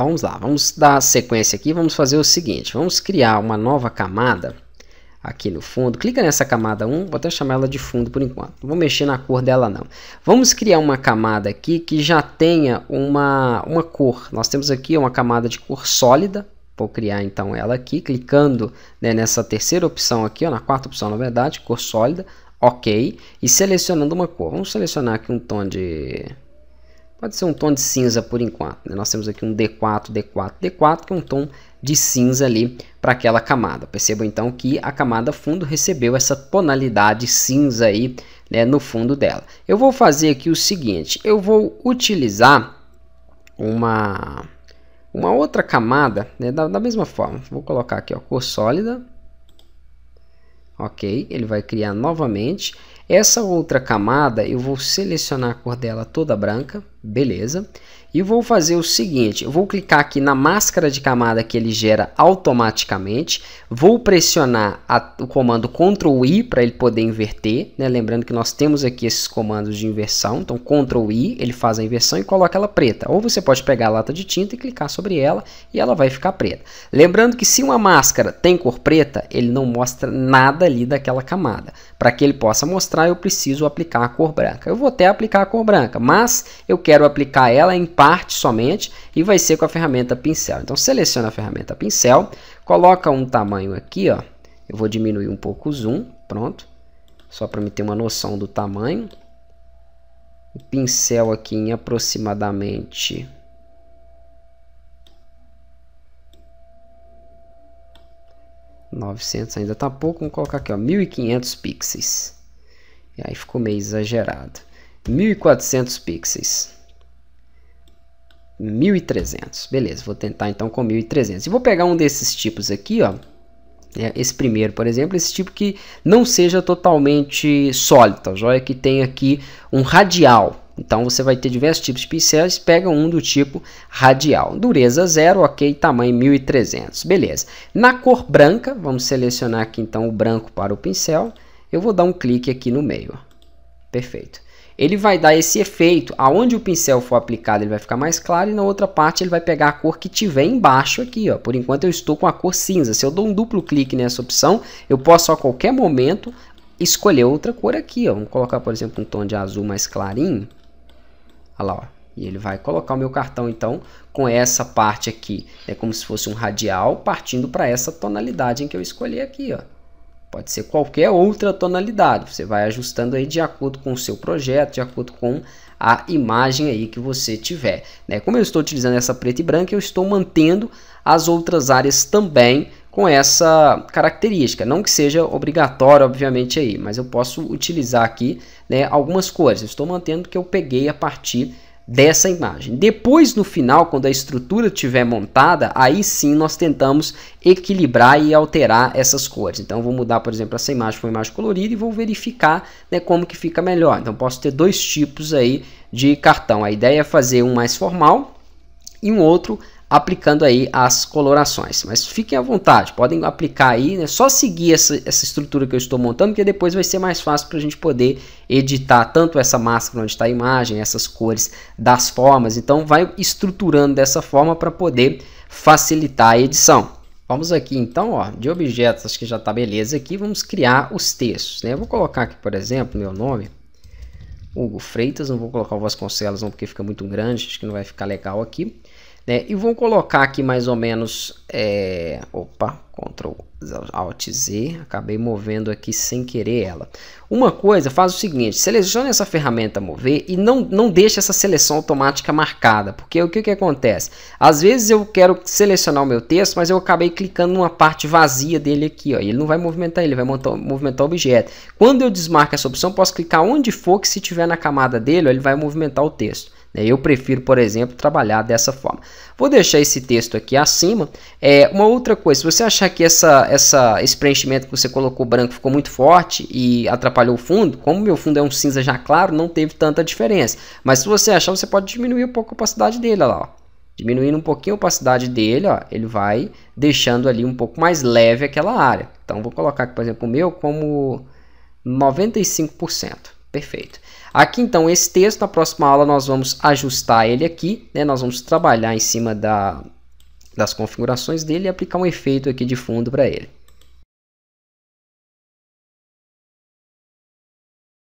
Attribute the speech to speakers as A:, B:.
A: Então vamos lá, vamos dar sequência aqui, vamos fazer o seguinte, vamos criar uma nova camada aqui no fundo, clica nessa camada 1, vou até chamar ela de fundo por enquanto, não vou mexer na cor dela não. Vamos criar uma camada aqui que já tenha uma, uma cor, nós temos aqui uma camada de cor sólida, vou criar então ela aqui, clicando né, nessa terceira opção aqui, ó, na quarta opção na verdade, cor sólida, ok, e selecionando uma cor, vamos selecionar aqui um tom de Pode ser um tom de cinza por enquanto. Né? Nós temos aqui um D4, D4, D4, que é um tom de cinza ali para aquela camada. Percebam então que a camada fundo recebeu essa tonalidade cinza aí né, no fundo dela. Eu vou fazer aqui o seguinte, eu vou utilizar uma, uma outra camada né, da, da mesma forma. Vou colocar aqui a cor sólida, ok? Ele vai criar novamente. Essa outra camada eu vou selecionar a cor dela toda branca, Beleza. E vou fazer o seguinte, eu vou clicar aqui na máscara de camada que ele gera automaticamente, vou pressionar a, o comando Ctrl I para ele poder inverter, né? lembrando que nós temos aqui esses comandos de inversão, então Ctrl I, ele faz a inversão e coloca ela preta, ou você pode pegar a lata de tinta e clicar sobre ela e ela vai ficar preta. Lembrando que se uma máscara tem cor preta, ele não mostra nada ali daquela camada, para que ele possa mostrar eu preciso aplicar a cor branca, eu vou até aplicar a cor branca, mas eu quero quero aplicar ela em parte somente e vai ser com a ferramenta pincel. Então seleciona a ferramenta pincel, coloca um tamanho aqui, ó. Eu vou diminuir um pouco o zoom, pronto. Só para me ter uma noção do tamanho. O pincel aqui em aproximadamente 900 ainda tá pouco, vamos colocar aqui, ó, 1500 pixels. E aí ficou meio exagerado. 1400 pixels. 1300. Beleza, vou tentar então com 1300. E vou pegar um desses tipos aqui, ó. É, esse primeiro, por exemplo, esse tipo que não seja totalmente sólido, tá joia? Que tem aqui um radial. Então você vai ter diversos tipos de pincéis, pega um do tipo radial. Dureza zero, ok, tamanho 1300, beleza. Na cor branca, vamos selecionar aqui então o branco para o pincel. Eu vou dar um clique aqui no meio, Perfeito. Ele vai dar esse efeito, aonde o pincel for aplicado ele vai ficar mais claro e na outra parte ele vai pegar a cor que tiver embaixo aqui, ó. Por enquanto eu estou com a cor cinza. Se eu dou um duplo clique nessa opção, eu posso a qualquer momento escolher outra cor aqui, ó. Vamos colocar, por exemplo, um tom de azul mais clarinho. Olha lá, ó. E ele vai colocar o meu cartão, então, com essa parte aqui. É como se fosse um radial partindo para essa tonalidade em que eu escolhi aqui, ó. Pode ser qualquer outra tonalidade. Você vai ajustando aí de acordo com o seu projeto, de acordo com a imagem aí que você tiver. Né? Como eu estou utilizando essa preta e branca, eu estou mantendo as outras áreas também com essa característica. Não que seja obrigatório, obviamente, aí, mas eu posso utilizar aqui né, algumas cores. Eu estou mantendo que eu peguei a partir dessa imagem. Depois, no final, quando a estrutura estiver montada, aí sim nós tentamos equilibrar e alterar essas cores. Então, vou mudar, por exemplo, essa imagem para uma imagem colorida e vou verificar né, como que fica melhor. Então, posso ter dois tipos aí de cartão. A ideia é fazer um mais formal e um outro aplicando aí as colorações. Mas fiquem à vontade, podem aplicar aí, né? Só seguir essa, essa estrutura que eu estou montando, que depois vai ser mais fácil para a gente poder editar tanto essa máscara onde está a imagem, essas cores das formas. Então vai estruturando dessa forma para poder facilitar a edição. Vamos aqui então, ó, de objetos, acho que já está beleza aqui, vamos criar os textos, né? Eu vou colocar aqui, por exemplo, meu nome, Hugo Freitas, não vou colocar o Vasconcelos não, porque fica muito grande, acho que não vai ficar legal aqui. Né? E vou colocar aqui mais ou menos, é, opa, Ctrl Alt Z, acabei movendo aqui sem querer ela. Uma coisa, faz o seguinte, selecione essa ferramenta mover e não, não deixe essa seleção automática marcada, porque o que, que acontece? Às vezes eu quero selecionar o meu texto, mas eu acabei clicando numa parte vazia dele aqui, ó, ele não vai movimentar, ele vai movimentar o objeto. Quando eu desmarco essa opção, posso clicar onde for que se tiver na camada dele, ó, ele vai movimentar o texto. Né? Eu prefiro, por exemplo, trabalhar dessa forma. Vou deixar esse texto aqui acima. É, uma outra coisa, se você achar que essa, essa, esse preenchimento que você colocou branco ficou muito forte e atrapalhou o fundo, como meu fundo é um cinza já claro, não teve tanta diferença. Mas se você achar, você pode diminuir um pouco a opacidade dele, lá, ó. Diminuindo um pouquinho a opacidade dele, ó, ele vai deixando ali um pouco mais leve aquela área. Então, vou colocar aqui, por exemplo, o meu como 95%. Perfeito. Aqui então, esse texto, na próxima aula nós vamos ajustar ele aqui, né? Nós vamos trabalhar em cima da, das configurações dele e aplicar um efeito aqui de fundo para ele.